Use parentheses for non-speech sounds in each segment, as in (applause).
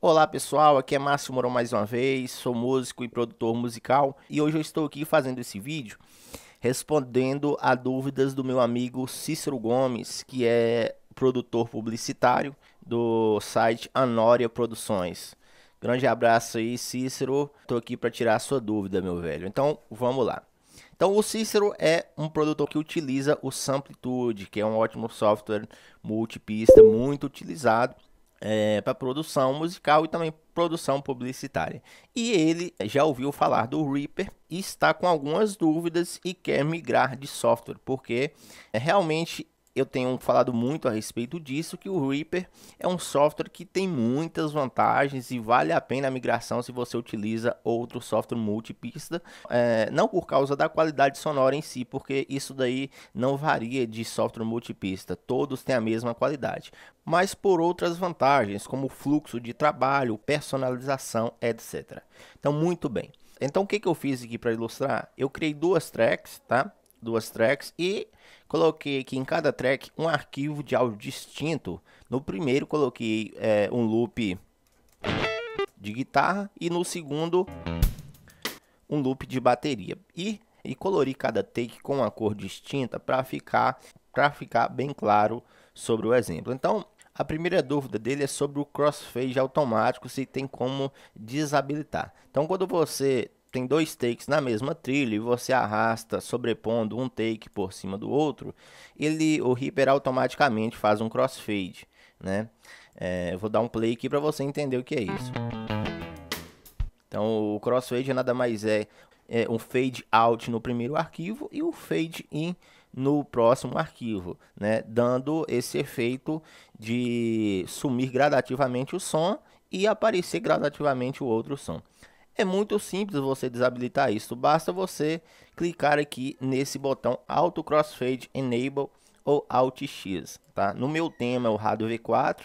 Olá pessoal, aqui é Márcio Mourão mais uma vez, sou músico e produtor musical e hoje eu estou aqui fazendo esse vídeo respondendo a dúvidas do meu amigo Cícero Gomes, que é produtor publicitário do site Anoria Produções. Grande abraço aí, Cícero. Estou aqui para tirar a sua dúvida, meu velho. Então, vamos lá. Então, o Cícero é um produtor que utiliza o Samplitude, que é um ótimo software multipista muito utilizado é, para produção musical e também produção publicitária. E ele já ouviu falar do Reaper e está com algumas dúvidas e quer migrar de software, porque é, realmente eu tenho falado muito a respeito disso, que o Reaper é um software que tem muitas vantagens e vale a pena a migração se você utiliza outro software multipista, é, não por causa da qualidade sonora em si, porque isso daí não varia de software multipista, todos têm a mesma qualidade, mas por outras vantagens, como fluxo de trabalho, personalização, etc. Então, muito bem. Então, o que, que eu fiz aqui para ilustrar? Eu criei duas tracks, tá? duas tracks e coloquei aqui em cada track um arquivo de áudio distinto. No primeiro coloquei é, um loop de guitarra e no segundo um loop de bateria e, e colori cada take com uma cor distinta para ficar para ficar bem claro sobre o exemplo. Então a primeira dúvida dele é sobre o crossfade automático se tem como desabilitar. Então quando você tem dois takes na mesma trilha e você arrasta sobrepondo um take por cima do outro, ele o Reaper automaticamente faz um crossfade, né? É, eu vou dar um play aqui para você entender o que é isso. Então o crossfade nada mais é, é um fade out no primeiro arquivo e o um fade in no próximo arquivo, né? Dando esse efeito de sumir gradativamente o som e aparecer gradativamente o outro som. É muito simples você desabilitar isso, basta você clicar aqui nesse botão Auto Crossfade Enable ou Alt X, tá? No meu tema é o Rádio V4,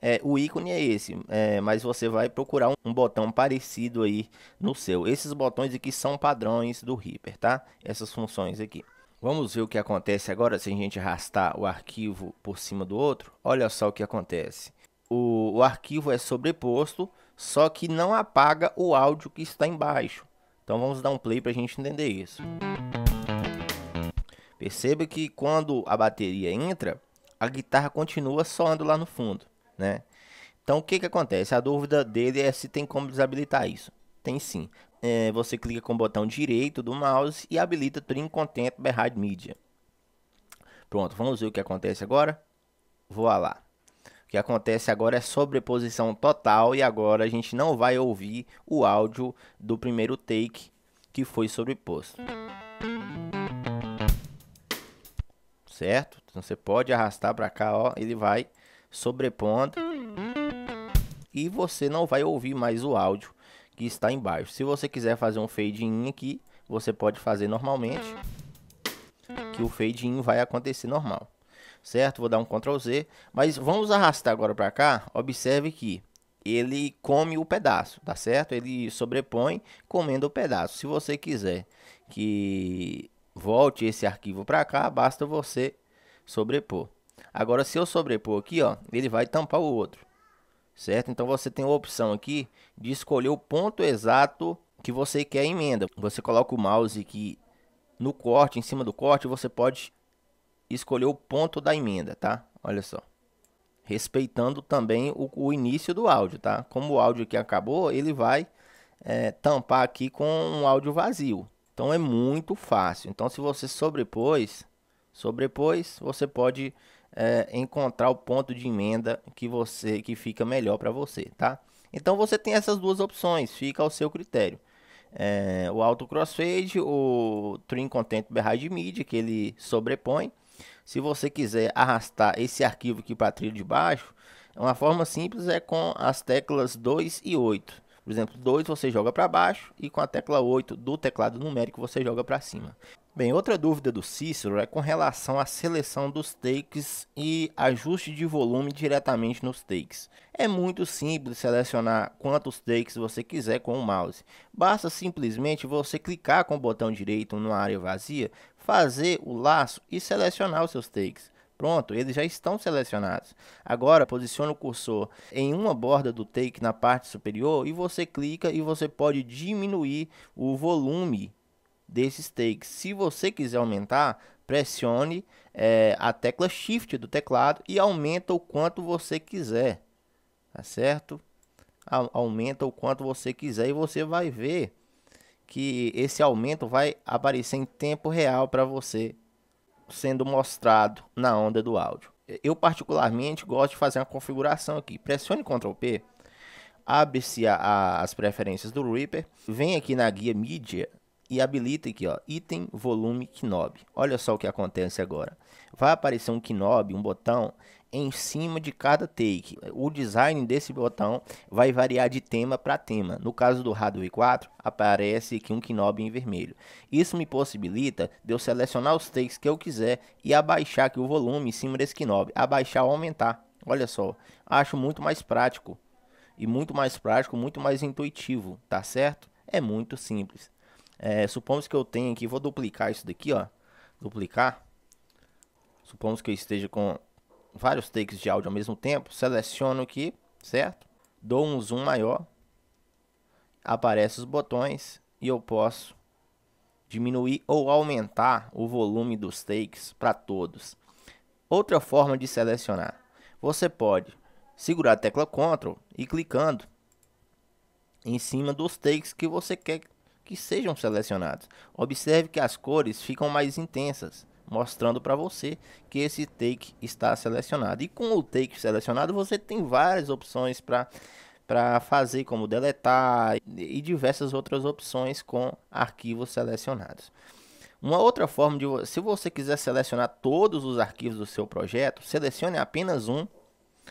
é, o ícone é esse, é, mas você vai procurar um, um, botão parecido aí no seu. Esses botões aqui são padrões do Reaper, tá? Essas funções aqui. Vamos ver o que acontece agora se a gente arrastar o arquivo por cima do outro. Olha só o que acontece. o, o arquivo é sobreposto só que não apaga o áudio que está embaixo. Então vamos dar um play para a gente entender isso. Perceba que quando a bateria entra, a guitarra continua soando lá no fundo, né? Então o que, que acontece? A dúvida dele é se tem como desabilitar isso. Tem sim. É, você clica com o botão direito do mouse e habilita Trim Content Behind Media. Pronto, vamos ver o que acontece agora? Voa lá que acontece agora é sobreposição total e agora a gente não vai ouvir o áudio do primeiro take que foi sobreposto. Certo? Então você pode arrastar para cá, ó, ele vai sobrepondo e você não vai ouvir mais o áudio que está embaixo. Se você quiser fazer um fade in aqui, você pode fazer normalmente que o fade in vai acontecer normal certo? Vou dar um Ctrl Z, mas vamos arrastar agora para cá, observe que ele come o pedaço, tá certo? Ele sobrepõe comendo o pedaço. Se você quiser que volte esse arquivo para cá, basta você sobrepor. Agora, se eu sobrepor aqui, ó, ele vai tampar o outro, certo? Então, você tem a opção aqui de escolher o ponto exato que você quer a emenda. Você coloca o mouse aqui no corte, em cima do corte, você pode escolher o ponto da emenda, tá? Olha só. Respeitando também o, o início do áudio, tá? Como o áudio que acabou, ele vai é, tampar aqui com um áudio vazio. Então é muito fácil. Então se você sobrepôs, sobrepôs, você pode é, encontrar o ponto de emenda que você que fica melhor para você, tá? Então você tem essas duas opções, fica ao seu critério. É, o Auto Crossfade, o Trim Content Behind Media, que ele sobrepõe, se você quiser arrastar esse arquivo aqui para a trilha de baixo, é uma forma simples é com as teclas 2 e 8. Por exemplo, 2 você joga para baixo e com a tecla 8 do teclado numérico você joga para cima. Bem, outra dúvida do Cícero é com relação à seleção dos takes e ajuste de volume diretamente nos takes. É muito simples selecionar quantos takes você quiser com o mouse. Basta simplesmente você clicar com o botão direito numa área vazia fazer o laço e selecionar os seus takes. Pronto, eles já estão selecionados. Agora posicione o cursor em uma borda do take na parte superior e você clica e você pode diminuir o volume desses takes. Se você quiser aumentar, pressione é, a tecla Shift do teclado e aumenta o quanto você quiser. Tá certo? A aumenta o quanto você quiser e você vai ver que esse aumento vai aparecer em tempo real para você, sendo mostrado na onda do áudio. Eu particularmente gosto de fazer uma configuração aqui. Pressione Ctrl P, abre-se as preferências do Reaper, vem aqui na guia mídia e habilita aqui, ó, item volume Knob. Olha só o que acontece agora. Vai aparecer um Knob, um botão em cima de cada take. O design desse botão vai variar de tema para tema. No caso do Hardware 4, aparece aqui um knob em vermelho. Isso me possibilita de eu selecionar os takes que eu quiser e abaixar aqui o volume em cima desse knob, abaixar ou aumentar. Olha só, acho muito mais prático e muito mais prático, muito mais intuitivo, tá certo? É muito simples. É, supomos que eu tenho aqui, vou duplicar isso daqui, ó. Duplicar. Supomos que eu esteja com vários takes de áudio ao mesmo tempo. Seleciono aqui, certo? Dou um zoom maior. Aparecem os botões e eu posso diminuir ou aumentar o volume dos takes para todos. Outra forma de selecionar. Você pode segurar a tecla Ctrl e clicando em cima dos takes que você quer que sejam selecionados. Observe que as cores ficam mais intensas, mostrando para você que esse take está selecionado. E com o take selecionado, você tem várias opções para para fazer como deletar e diversas outras opções com arquivos selecionados. Uma outra forma de se você quiser selecionar todos os arquivos do seu projeto, selecione apenas um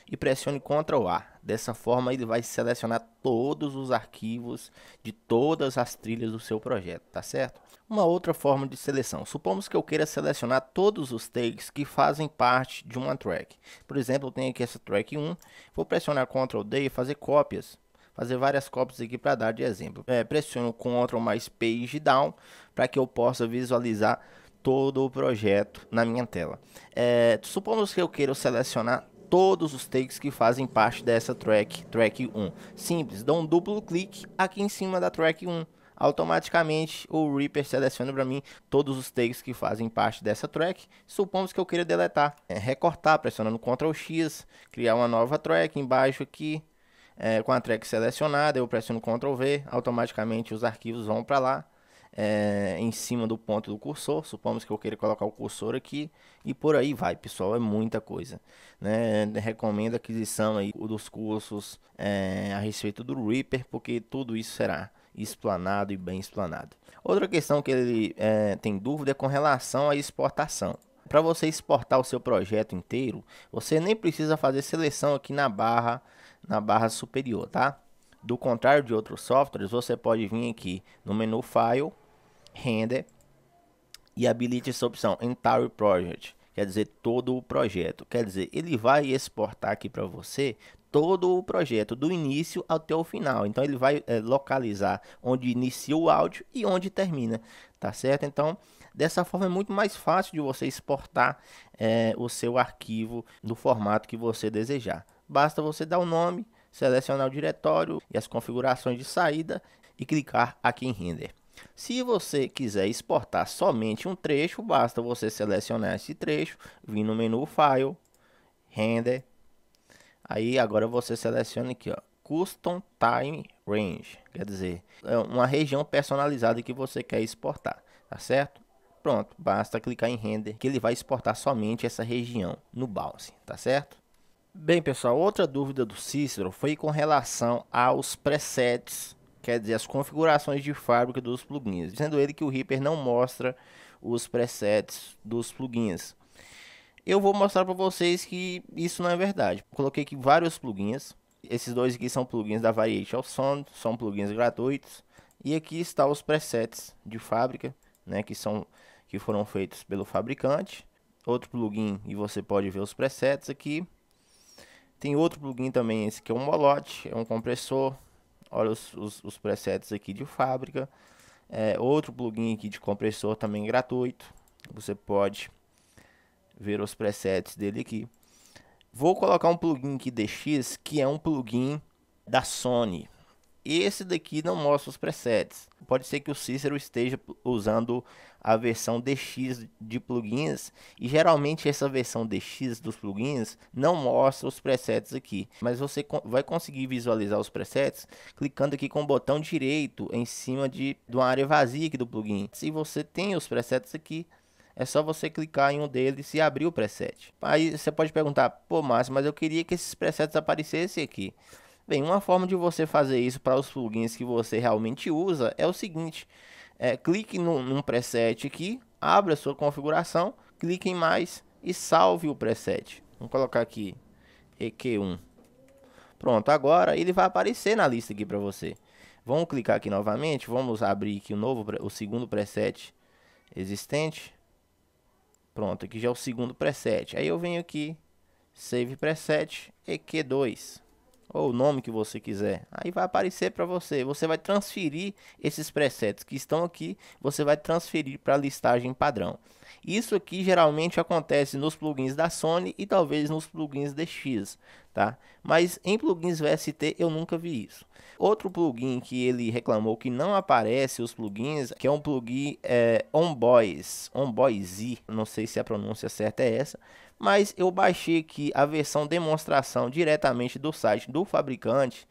e pressione Ctrl A. Dessa forma ele vai selecionar todos os arquivos de todas as trilhas do seu projeto, tá certo? Uma outra forma de seleção. Supomos que eu queira selecionar todos os takes que fazem parte de uma track. Por exemplo, eu tenho aqui essa track 1, vou pressionar Ctrl D e fazer cópias. Fazer várias cópias aqui para dar de exemplo. É, pressiono Ctrl mais Page Down para que eu possa visualizar todo o projeto na minha tela. É, supomos que eu queira selecionar todos os takes que fazem parte dessa track, track 1. Simples, dou um duplo clique aqui em cima da track 1 automaticamente o Reaper seleciona para mim todos os takes que fazem parte dessa track. Supomos que eu queira deletar, é, recortar pressionando Ctrl X, criar uma nova track embaixo aqui. É, com a track selecionada, eu pressiono Ctrl V, automaticamente os arquivos vão para lá é, em cima do ponto do cursor. Supomos que eu queira colocar o cursor aqui e por aí vai, pessoal. É muita coisa. Né? Recomendo a aquisição aí dos cursos é, a respeito do Reaper, porque tudo isso será explanado e bem explanado. Outra questão que ele é, tem dúvida é com relação à exportação. Para você exportar o seu projeto inteiro, você nem precisa fazer seleção aqui na barra, na barra superior, tá? Do contrário de outros softwares, você pode vir aqui no menu File, render e habilite essa opção Entire Project, quer dizer todo o projeto. Quer dizer, ele vai exportar aqui para você todo o projeto, do início até o final. Então ele vai é, localizar onde inicia o áudio e onde termina, tá certo? Então dessa forma é muito mais fácil de você exportar é, o seu arquivo no formato que você desejar. Basta você dar o nome, selecionar o diretório e as configurações de saída e clicar aqui em render. Se você quiser exportar somente um trecho, basta você selecionar esse trecho, vir no menu File, Render. Aí agora você seleciona aqui, ó, Custom Time Range, quer dizer, é uma região personalizada que você quer exportar, tá certo? Pronto, basta clicar em Render que ele vai exportar somente essa região no Bounce, tá certo? Bem pessoal, outra dúvida do Cícero foi com relação aos presets quer dizer, as configurações de fábrica dos plugins, dizendo ele que o Reaper não mostra os presets dos plugins. Eu vou mostrar para vocês que isso não é verdade. Coloquei aqui vários plugins. Esses dois aqui são plugins da Variation Sound, são plugins gratuitos. E aqui está os presets de fábrica, né, que são que foram feitos pelo fabricante. Outro plugin e você pode ver os presets aqui. Tem outro plugin também, esse que é um molote, é um compressor, Olha os, os, os presets aqui de fábrica. É, outro plugin aqui de compressor também gratuito. Você pode ver os presets dele aqui. Vou colocar um plugin aqui DX, que é um plugin da Sony. Esse daqui não mostra os presets. Pode ser que o Cícero esteja usando a versão DX de plugins e geralmente essa versão DX dos plugins não mostra os presets aqui, mas você vai conseguir visualizar os presets clicando aqui com o botão direito em cima de, de uma área vazia aqui do plugin. Se você tem os presets aqui, é só você clicar em um deles e abrir o preset. Aí você pode perguntar, pô Márcio, mas eu queria que esses presets aparecessem aqui. Bem, uma forma de você fazer isso para os plugins que você realmente usa é o seguinte: é, clique no, num preset aqui, abra a sua configuração, clique em mais e salve o preset. Vamos colocar aqui EQ1. Pronto, agora ele vai aparecer na lista aqui para você. Vamos clicar aqui novamente, vamos abrir aqui o novo, o segundo preset existente. Pronto, aqui já é o segundo preset. Aí eu venho aqui, Save Preset, EQ2 ou o nome que você quiser. Aí vai aparecer para você. Você vai transferir esses presets que estão aqui, você vai transferir para a listagem padrão. Isso aqui geralmente acontece nos plugins da Sony e talvez nos plugins DX, tá? Mas em plugins VST eu nunca vi isso. Outro plugin que ele reclamou que não aparece os plugins, que é um plugin é, Onboys, Onboys Z, não sei se a pronúncia certa é essa, mas eu baixei aqui a versão demonstração diretamente do site do fabricante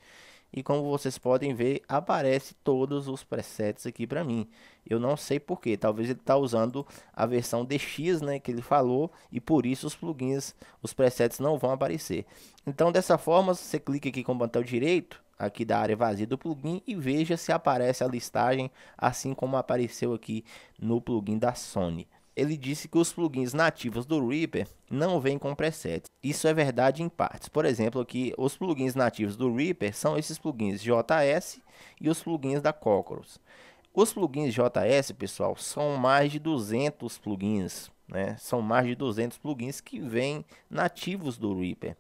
e como vocês podem ver, aparece todos os presets aqui para mim. Eu não sei porquê, talvez ele está usando a versão DX né, que ele falou e por isso os plugins, os presets não vão aparecer. Então dessa forma, você clica aqui com o botão direito, aqui da área vazia do plugin e veja se aparece a listagem assim como apareceu aqui no plugin da Sony ele disse que os plugins nativos do Reaper não vêm com presets. Isso é verdade em partes. Por exemplo, que os plugins nativos do Reaper são esses plugins JS e os plugins da Cocoros. Os plugins JS, pessoal, são mais de 200 plugins, né? São mais de 200 plugins que vêm nativos do Reaper,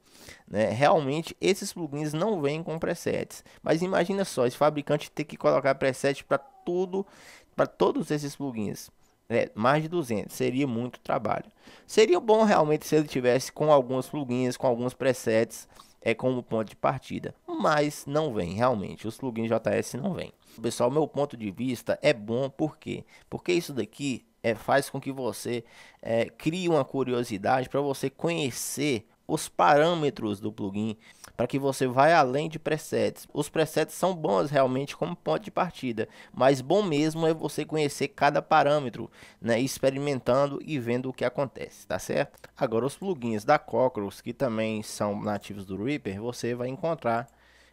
né? Realmente esses plugins não vêm com presets. Mas imagina só, esse fabricante ter que colocar preset para tudo, para todos esses plugins. É, mais de 200, seria muito trabalho. Seria bom realmente se ele tivesse com alguns plugins, com alguns presets, é como ponto de partida. Mas não vem, realmente, os plugins JS não vem. Pessoal, meu ponto de vista é bom, por quê? Porque isso daqui é, faz com que você é, crie uma curiosidade para você conhecer os parâmetros do plugin para que você vá além de presets. Os presets são bons realmente como ponto de partida, mas bom mesmo é você conhecer cada parâmetro, né, experimentando e vendo o que acontece, tá certo? Agora os plugins da Cockroach, que também são nativos do Reaper, você vai encontrar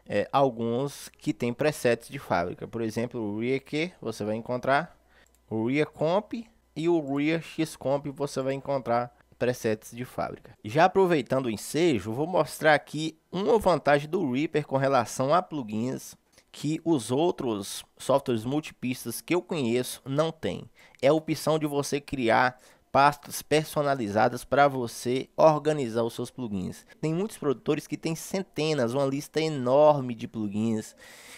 é, alguns que tem presets de fábrica. Por exemplo, o ReaQ você vai encontrar, o ReaComp e o ReaXComp você vai encontrar presets de fábrica. Já aproveitando o ensejo, vou mostrar aqui uma vantagem do Reaper com relação a plugins que os outros softwares multipistas que eu conheço não têm. É a opção de você criar pastas personalizadas para você organizar os seus plugins. Tem muitos produtores que têm centenas, uma lista enorme de plugins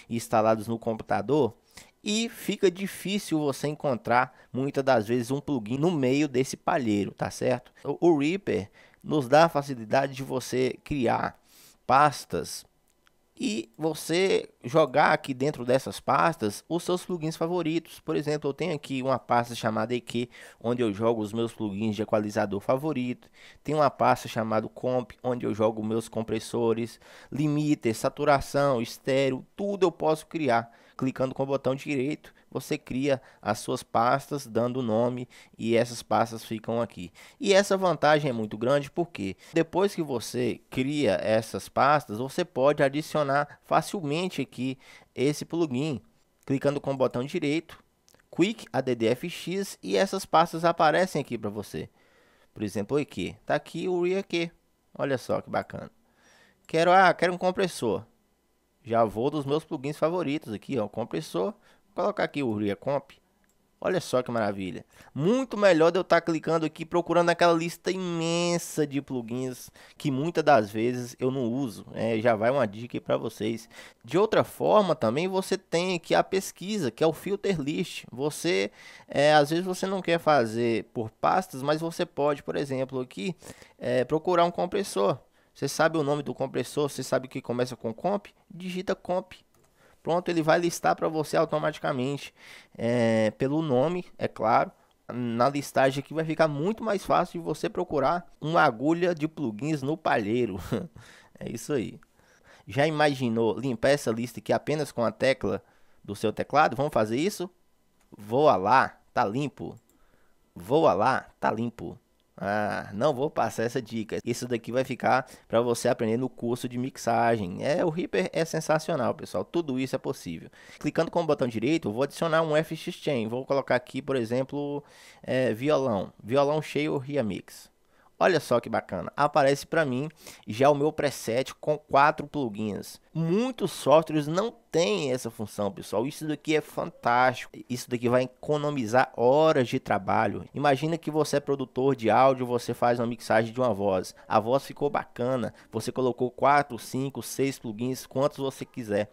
instalados no computador e fica difícil você encontrar muitas das vezes um plugin no meio desse palheiro, tá certo? O Reaper nos dá a facilidade de você criar pastas e você jogar aqui dentro dessas pastas os seus plugins favoritos. Por exemplo, eu tenho aqui uma pasta chamada EQ, onde eu jogo os meus plugins de equalizador favorito. Tem uma pasta chamada Comp, onde eu jogo meus compressores, limiter, saturação, estéreo, tudo eu posso criar clicando com o botão direito, você cria as suas pastas dando o nome e essas pastas ficam aqui. E essa vantagem é muito grande porque depois que você cria essas pastas, você pode adicionar facilmente aqui esse plugin, clicando com o botão direito, Quick ADDFX e essas pastas aparecem aqui para você. Por exemplo, aqui, tá aqui o ReQ. Olha só que bacana. Quero, ah, quero um compressor. Já vou dos meus plugins favoritos aqui, ó. Compressor. Vou colocar aqui o Ria Comp. Olha só que maravilha. Muito melhor de eu estar tá clicando aqui procurando aquela lista imensa de plugins que muitas das vezes eu não uso. É, já vai uma dica aí para vocês. De outra forma, também você tem aqui a pesquisa, que é o filter list. Você, é, às vezes você não quer fazer por pastas, mas você pode, por exemplo, aqui é, procurar um compressor. Você sabe o nome do compressor, você sabe que começa com comp, digita comp. Pronto, ele vai listar para você automaticamente é, pelo nome, é claro. Na listagem aqui vai ficar muito mais fácil de você procurar uma agulha de plugins no palheiro. (laughs) é isso aí. Já imaginou limpar essa lista aqui apenas com a tecla do seu teclado? Vamos fazer isso? Voa lá, tá limpo. Voa lá, tá limpo. Ah, não vou passar essa dica. Isso daqui vai ficar para você aprender no curso de mixagem. É, o Reaper é sensacional, pessoal. Tudo isso é possível. Clicando com o botão direito, vou adicionar um FX chain. Vou colocar aqui, por exemplo, é, violão, violão cheio Ria Mix. Olha só que bacana, aparece para mim já o meu preset com quatro plugins. Muitos softwares não têm essa função, pessoal. Isso daqui é fantástico. Isso daqui vai economizar horas de trabalho. Imagina que você é produtor de áudio, você faz uma mixagem de uma voz. A voz ficou bacana, você colocou quatro, cinco, seis plugins, quantos você quiser.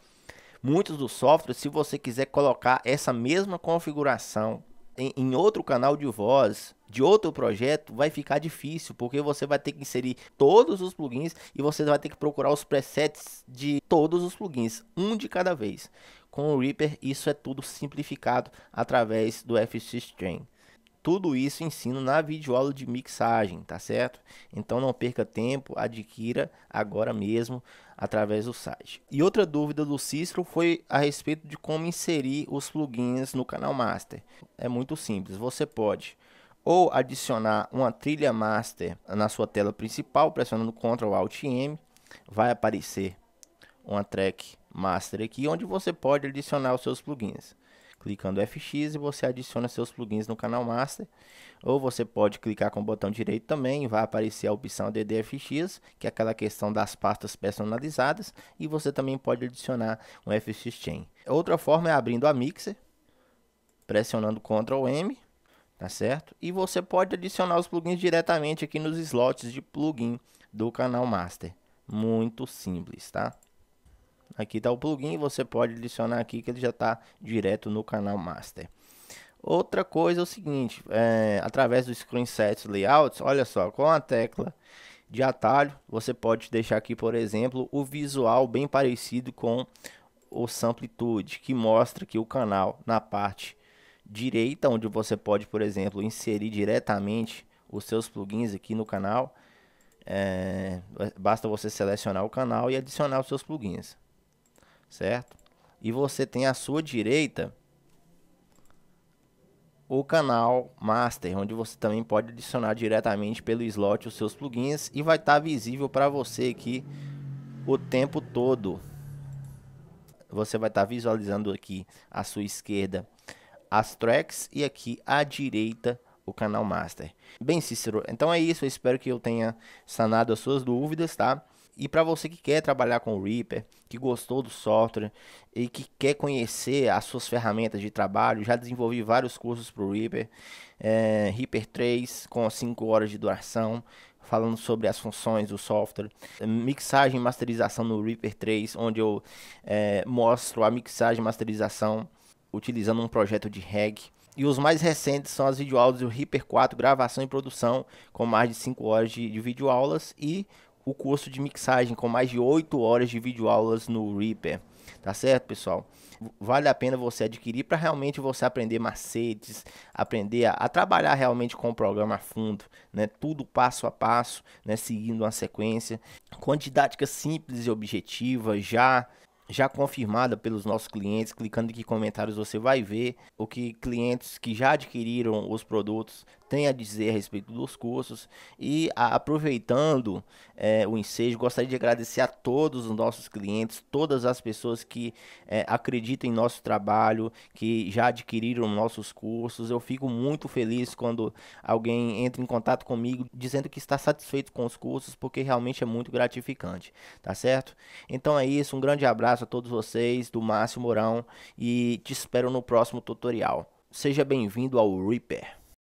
Muitos dos softwares, se você quiser colocar essa mesma configuração em, em outro canal de voz, de outro projeto, vai ficar difícil, porque você vai ter que inserir todos os plugins e você vai ter que procurar os presets de todos os plugins, um de cada vez. Com o Reaper, isso é tudo simplificado através do FX Chain. Tudo isso ensino na videoaula de mixagem, tá certo? Então não perca tempo, adquira agora mesmo através do site. E outra dúvida do Cícero foi a respeito de como inserir os plugins no canal master. É muito simples, você pode ou adicionar uma trilha master na sua tela principal, pressionando Ctrl Alt M, vai aparecer uma track master aqui onde você pode adicionar os seus plugins clicando FX e você adiciona seus plugins no canal master. Ou você pode clicar com o botão direito também, vai aparecer a opção DDFX, que é aquela questão das pastas personalizadas, e você também pode adicionar um FX Chain. Outra forma é abrindo a Mixer, pressionando Ctrl M, tá certo? E você pode adicionar os plugins diretamente aqui nos slots de plugin do canal master. Muito simples, tá? Aqui está o plugin, você pode adicionar aqui que ele já está direto no canal master. Outra coisa é o seguinte, é, através do Screen Sets Layouts, olha só, com a tecla de atalho, você pode deixar aqui, por exemplo, o visual bem parecido com o Samplitude, que mostra que o canal na parte direita, onde você pode, por exemplo, inserir diretamente os seus plugins aqui no canal, é, basta você selecionar o canal e adicionar os seus plugins certo? E você tem à sua direita o canal Master, onde você também pode adicionar diretamente pelo slot os seus plugins e vai estar tá visível para você aqui o tempo todo. Você vai estar tá visualizando aqui à sua esquerda as tracks e aqui à direita o canal Master. Bem, Cícero, então é isso. Eu espero que eu tenha sanado as suas dúvidas, tá? E para você que quer trabalhar com o Reaper, que gostou do software e que quer conhecer as suas ferramentas de trabalho, já desenvolvi vários cursos para o Reaper. É, Reaper 3 com 5 horas de duração, falando sobre as funções do software, mixagem e masterização no Reaper 3, onde eu é, mostro a mixagem e masterização utilizando um projeto de reg. E os mais recentes são as videoaulas do Reaper 4, gravação e produção, com mais de 5 horas de, de videoaulas, e o curso de mixagem com mais de 8 horas de videoaulas no Reaper. Tá certo, pessoal? Vale a pena você adquirir para realmente você aprender macetes, aprender a, a, trabalhar realmente com o programa a fundo, né? Tudo passo a passo, né? Seguindo uma sequência, com didática simples e objetiva, já já confirmada pelos nossos clientes. Clicando aqui em comentários, você vai ver o que clientes que já adquiriram os produtos tem a dizer a respeito dos cursos. E a, aproveitando é, o ensejo, gostaria de agradecer a todos os nossos clientes, todas as pessoas que é, acreditam em nosso trabalho, que já adquiriram nossos cursos. Eu fico muito feliz quando alguém entra em contato comigo dizendo que está satisfeito com os cursos, porque realmente é muito gratificante, tá certo? Então é isso, um grande abraço a todos vocês, do Márcio Mourão, e te espero no próximo tutorial. Seja bem-vindo ao Reaper.